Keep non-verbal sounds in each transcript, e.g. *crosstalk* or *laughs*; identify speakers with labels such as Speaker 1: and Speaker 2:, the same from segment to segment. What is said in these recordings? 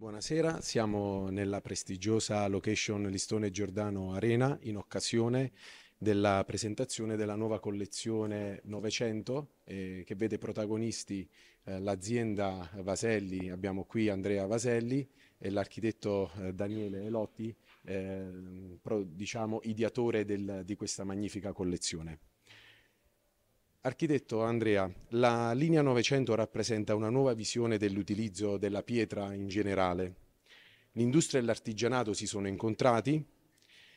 Speaker 1: Buonasera, siamo nella prestigiosa location Listone Giordano Arena in occasione della presentazione della nuova collezione 900 eh, che vede protagonisti eh, l'azienda Vaselli, abbiamo qui Andrea Vaselli e l'architetto eh, Daniele Elotti, eh, pro, diciamo ideatore del, di questa magnifica collezione. Architetto Andrea, la linea 900 rappresenta una nuova visione dell'utilizzo della pietra in generale. L'industria e l'artigianato si sono incontrati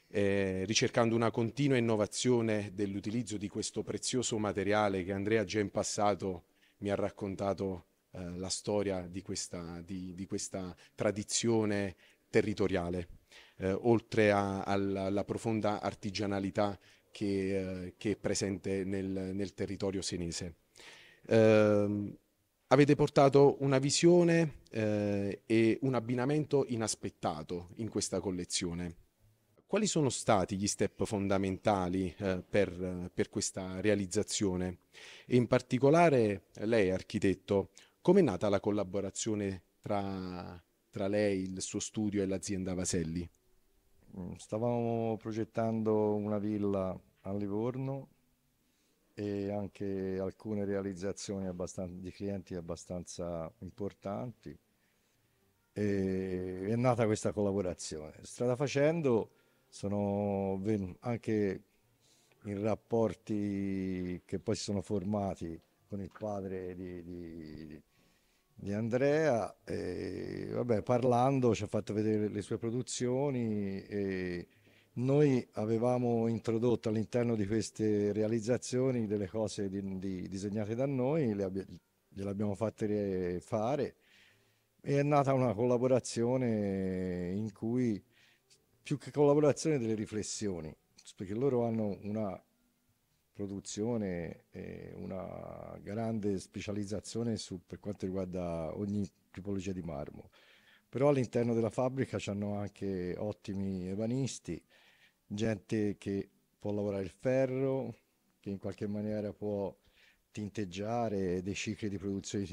Speaker 1: eh, ricercando una continua innovazione dell'utilizzo di questo prezioso materiale che Andrea già in passato mi ha raccontato eh, la storia di questa, di, di questa tradizione territoriale, eh, oltre a, alla, alla profonda artigianalità che, eh, che è presente nel, nel territorio senese. Eh, avete portato una visione eh, e un abbinamento inaspettato in questa collezione. Quali sono stati gli step fondamentali eh, per, per, questa realizzazione? E in particolare lei, architetto, come è nata la collaborazione tra, tra lei, il suo studio e l'azienda Vaselli? Mm, stavamo progettando una villa a
Speaker 2: Livorno e anche alcune realizzazioni di clienti abbastanza importanti. E è nata questa collaborazione. Strada facendo sono anche in rapporti che poi si sono formati con il padre di, di, di Andrea, e, vabbè, parlando ci ha fatto vedere le sue produzioni e noi avevamo introdotto all'interno di queste realizzazioni delle cose di, di, disegnate da noi, le, abbi- le abbiamo fatte fare e è nata una collaborazione in cui più che collaborazione delle riflessioni, perché loro hanno una produzione e una grande specializzazione su, per quanto riguarda ogni tipologia di marmo. Però all'interno della fabbrica ci hanno anche ottimi ebanisti, gente che può lavorare il ferro, che in qualche maniera può tinteggiare dei cicli di produzione,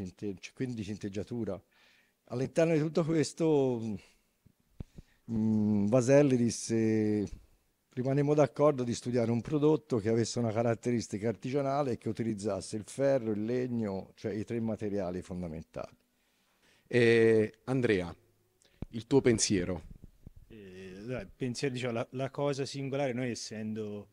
Speaker 2: quindi di tinteggiatura. All'interno di tutto questo mh, mm, Vaselli disse rimanemmo d'accordo di studiare un prodotto che avesse una caratteristica artigianale e che utilizzasse il ferro, il legno, cioè i tre materiali
Speaker 1: fondamentali. Eh, Andrea, il tuo pensiero?
Speaker 3: Eh, pensiero diciamo, la, la, cosa singolare, noi essendo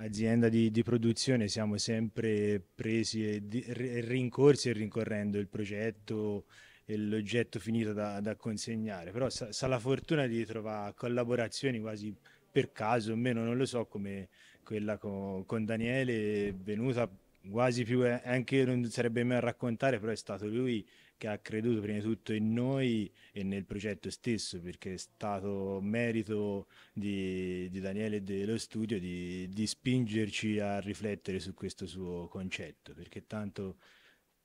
Speaker 3: azienda di, di produzione siamo sempre presi e rincorsi e rincorrendo il progetto e l'oggetto finito da, da consegnare, però sa, sa la fortuna di trovare collaborazioni quasi per caso, almeno non lo so, come quella con, con Daniele, venuta quasi più, eh, anche non sarebbe mai a raccontare, però è stato lui che ha creduto prima di tutto in noi e nel progetto stesso, perché è stato merito di, di Daniele e dello studio di, di, spingerci a riflettere su questo suo concetto, perché tanto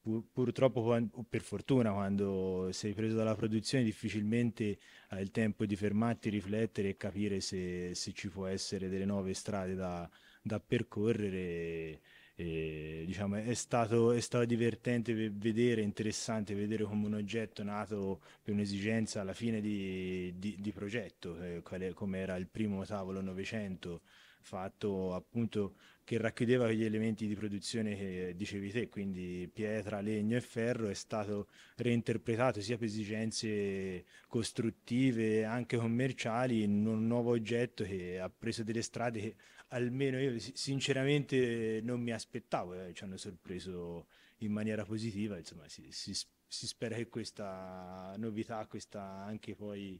Speaker 3: pur, purtroppo, per fortuna, quando sei preso dalla produzione difficilmente hai il tempo di fermarti, riflettere e capire se, se ci può essere delle nuove strade da, da percorrere. E, diciamo, è, stato, è, stato, divertente vedere, interessante vedere come un oggetto nato per un'esigenza alla fine di, di, di progetto, eh, come era il primo tavolo Novecento fatto appunto che racchiudeva gli elementi di produzione che eh, dicevi te, quindi pietra, legno e ferro, è stato reinterpretato sia per esigenze costruttive, anche commerciali, in un nuovo oggetto che ha preso delle strade che almeno io sinceramente non mi aspettavo, eh, ci hanno sorpreso in maniera positiva, insomma si, si, si spera che questa novità, questa anche poi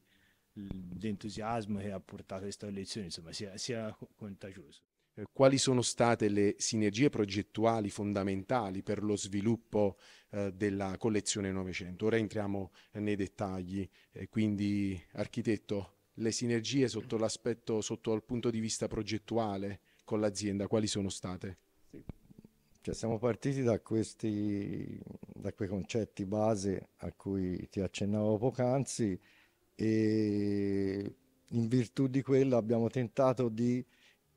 Speaker 3: l'entusiasmo che ha portato questa collezione, insomma sia, sia contagioso.
Speaker 1: Eh, quali sono state le sinergie progettuali fondamentali per lo sviluppo eh, della collezione 900. Ora entriamo nei dettagli, eh, quindi architetto, le sinergie sotto l'aspetto, sotto il punto di vista progettuale con l'azienda, quali sono state? Cioè, siamo partiti da, questi, da quei
Speaker 2: concetti base a cui ti accennavo poc'anzi e in virtù di quello abbiamo tentato di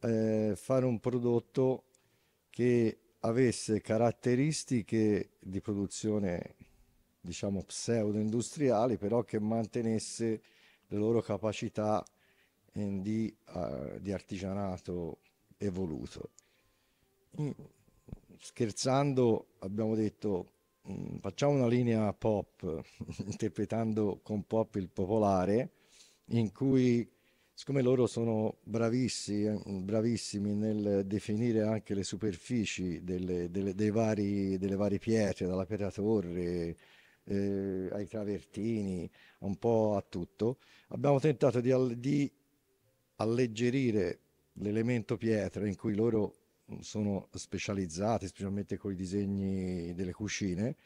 Speaker 2: eh, fare un prodotto che avesse caratteristiche di produzione diciamo pseudo industriali però che mantenesse le loro capacità in, eh, di, uh, di, artigianato evoluto mm, scherzando abbiamo detto mm, facciamo una linea pop *laughs* interpretando con pop il popolare in cui siccome loro sono bravissimi, bravissimi, nel definire anche le superfici delle, delle, vari, delle varie pietre, dalla pietratorre eh, ai travertini, un po' a tutto, abbiamo tentato di, di alleggerire l'elemento pietra in cui loro sono specializzati, specialmente con i disegni delle cucine,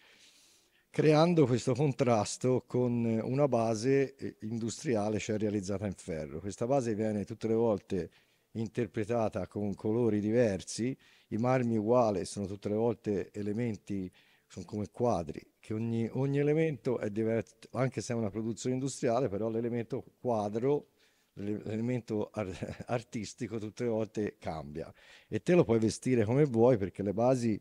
Speaker 2: creando questo contrasto con una base eh, industriale, cioè realizzata in ferro. Questa base viene tutte le volte interpretata con colori diversi, i marmi uguali sono tutte le volte elementi, sono come quadri, che ogni, ogni elemento è diverso, anche se è una produzione industriale, però l'elemento quadro, l'elemento ar- *laughs* artistico tutte le volte cambia e te lo puoi vestire come vuoi perché le basi,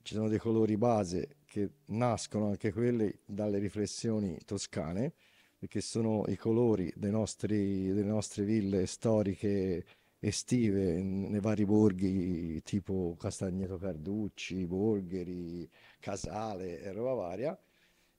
Speaker 2: ci sono dei colori base che nascono anche quelli dalle riflessioni toscane, perché sono i colori nostri, delle nostre ville storiche estive nei vari borghi tipo Castagneto Carducci, Borgheri, Casale e roba varia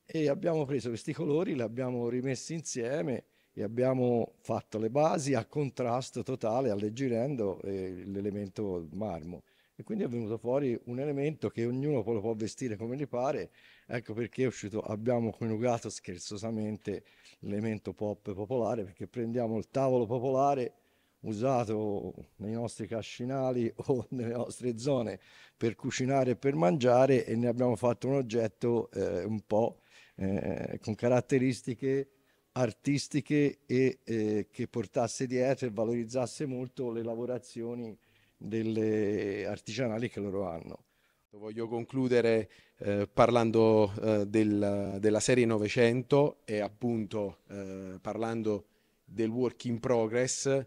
Speaker 2: e abbiamo preso questi colori, li abbiamo rimessi insieme e abbiamo fatto le basi a contrasto totale, alleggerendo eh, l'elemento marmo. E quindi è venuto fuori un elemento che ognuno lo può vestire come gli pare. Ecco perché è uscito, abbiamo coniugato scherzosamente l'elemento pop popolare, perché prendiamo il tavolo popolare usato nei nostri cascinali *laughs* o nelle nostre zone per cucinare e per mangiare e ne abbiamo fatto un oggetto eh, un po' eh, con caratteristiche artistiche e eh, che portasse dietro e valorizzasse molto le lavorazioni delle
Speaker 1: artigianali che loro hanno. Voglio concludere eh, parlando eh, del, della serie 900 e appunto eh, parlando del work in progress.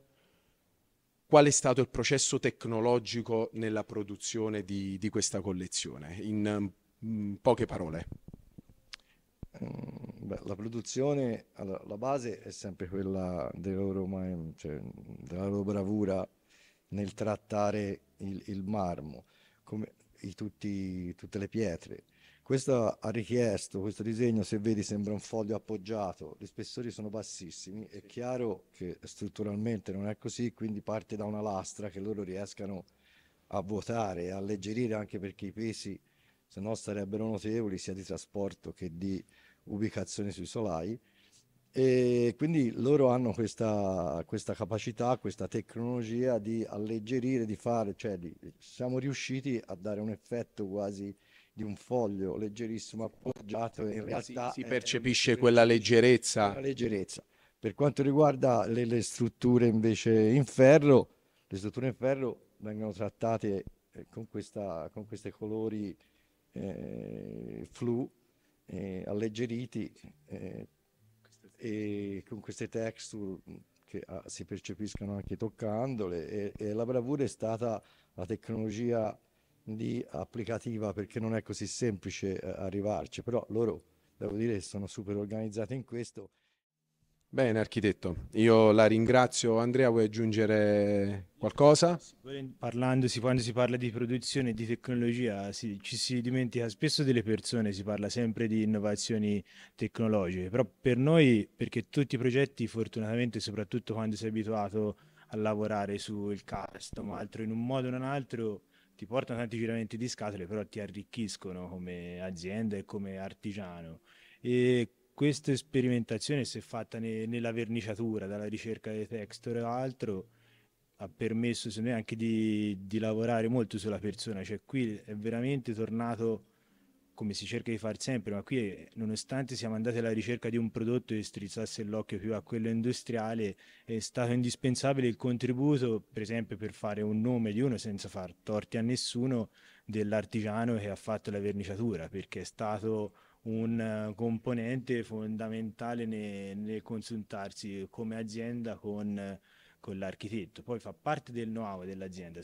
Speaker 1: Qual è stato il processo tecnologico nella produzione di, di questa collezione? In, in mm, poche parole. Mm, beh, la produzione, allora, la base è sempre quella
Speaker 2: della loro, cioè, della loro bravura nel trattare il, il marmo, come i, tutti, tutte le pietre. Questo ha richiesto, questo disegno se vedi sembra un foglio appoggiato, gli spessori sono bassissimi, è chiaro che strutturalmente non è così, quindi parte da una lastra che loro riescano a vuotare, a alleggerire anche perché i pesi se no sarebbero notevoli sia di trasporto che di ubicazione sui solai e quindi loro hanno questa, questa, capacità, questa tecnologia di alleggerire, di fare, cioè di, siamo riusciti a dare un effetto quasi di un foglio leggerissimo appoggiato
Speaker 1: in realtà si, si percepisce è, quella leggerezza.
Speaker 2: leggerezza. Per quanto riguarda le, le, strutture invece in ferro, le strutture in ferro vengono trattate eh, con, questa, con questi colori eh, flu eh, alleggeriti eh, e con queste texture mm, che ah, si percepiscono anche toccandole e, e, la bravura è stata la tecnologia di applicativa perché non è così semplice eh, arrivarci, però
Speaker 1: loro devo dire che sono
Speaker 2: super organizzati in questo.
Speaker 1: Bene, architetto, io la ringrazio. Andrea, vuoi aggiungere qualcosa?
Speaker 3: Parlando, quando si parla di produzione e di tecnologia, si, ci si dimentica spesso delle persone, si parla sempre di innovazioni tecnologiche, però per noi, perché tutti i progetti, fortunatamente, soprattutto quando sei abituato a lavorare sul custom, altro in un modo o in un altro, ti portano tanti giramenti di scatole, però ti arricchiscono come azienda e come artigiano. E questa sperimentazione, se fatta ne, nella verniciatura, dalla ricerca dei texture o altro, ha permesso secondo me anche di, di, lavorare molto sulla persona, cioè qui è veramente tornato come si cerca di far sempre, ma qui nonostante siamo andati alla ricerca di un prodotto che strizzasse l'occhio più a quello industriale, è stato indispensabile il contributo, per esempio per fare un nome di uno senza far torti a nessuno, dell'artigiano che ha fatto la verniciatura, perché è stato un eh, componente fondamentale nel, nel consultarsi come azienda con, eh, con, l'architetto. Poi fa parte del know-how dell'azienda,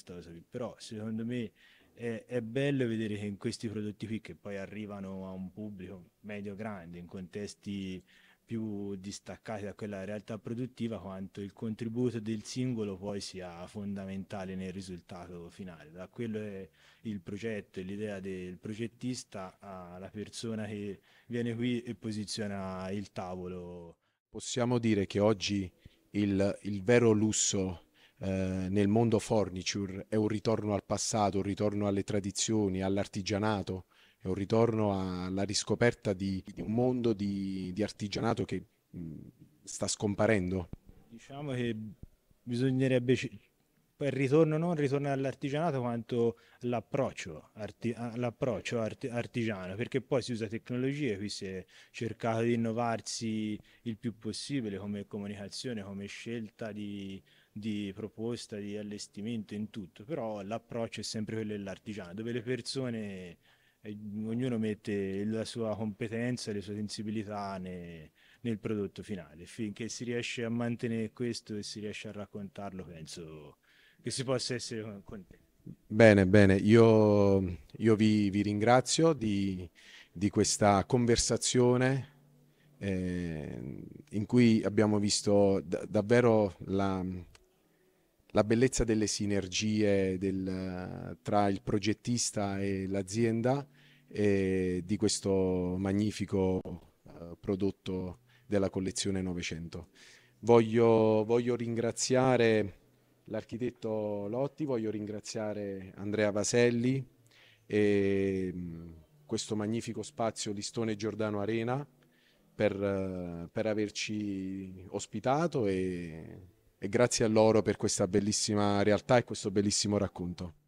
Speaker 3: però secondo me è, è, bello vedere che in questi prodotti qui, che poi arrivano a un pubblico medio-grande, in contesti più distaccati da quella realtà produttiva quanto il contributo del singolo poi sia fondamentale nel risultato finale. Da quello è il progetto e l'idea del progettista alla persona che viene qui e posiziona il tavolo.
Speaker 1: Possiamo dire che oggi il, il vero lusso eh, nel mondo furniture è un ritorno al passato, un ritorno alle tradizioni, all'artigianato, è un ritorno alla riscoperta di, di un mondo di, di artigianato che mh, mm, sta scomparendo?
Speaker 3: Diciamo che bisognerebbe il ritorno non ritornare all'artigianato quanto all'approccio, arti- all'approccio arti- artigiano, perché poi si usa tecnologie, qui si è cercato di innovarsi il più possibile come comunicazione, come scelta di, di proposta, di allestimento in tutto, però l'approccio è sempre quello dell'artigiano, dove le persone ognuno mette la sua competenza le sue sensibilità ne, nel prodotto finale. Finché si riesce a mantenere questo e si riesce a raccontarlo, penso che si possa essere contenti. Bene,
Speaker 1: bene, io, io vi, vi, ringrazio di, di questa conversazione eh, in cui abbiamo visto da, davvero la, la bellezza delle sinergie del, tra il progettista e l'azienda e di questo magnifico eh, prodotto della collezione 900. Voglio, voglio ringraziare l'architetto Lotti, voglio ringraziare Andrea Vaselli e mm, questo magnifico spazio Listone Giordano Arena per, eh, per averci ospitato e e grazie a loro per questa bellissima realtà e questo bellissimo racconto.